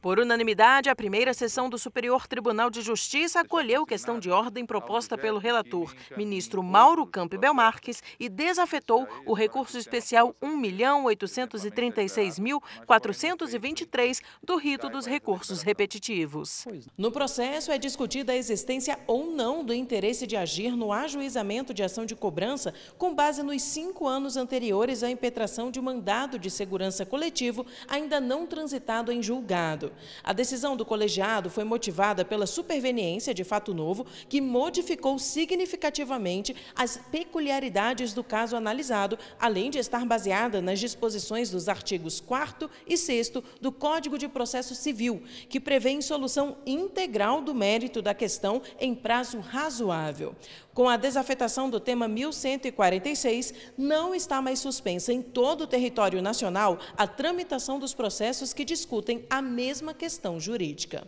Por unanimidade, a primeira sessão do Superior Tribunal de Justiça acolheu questão de ordem proposta pelo relator, ministro Mauro Campbell Marques, e desafetou o recurso especial 1.836.423 do rito dos recursos repetitivos. No processo é discutida a existência ou não do interesse de agir no ajuizamento de ação de cobrança com base nos cinco anos anteriores à impetração de mandado de segurança coletivo ainda não transitado em julgado. A decisão do colegiado foi motivada pela superveniência de fato novo que modificou significativamente as peculiaridades do caso analisado, além de estar baseada nas disposições dos artigos 4 e 6 do Código de Processo Civil, que prevêem solução integral do mérito da questão em prazo razoável. Com a desafetação do tema 1146, não está mais suspensa em todo o território nacional a tramitação dos processos que discutem a mesma mesma questão jurídica.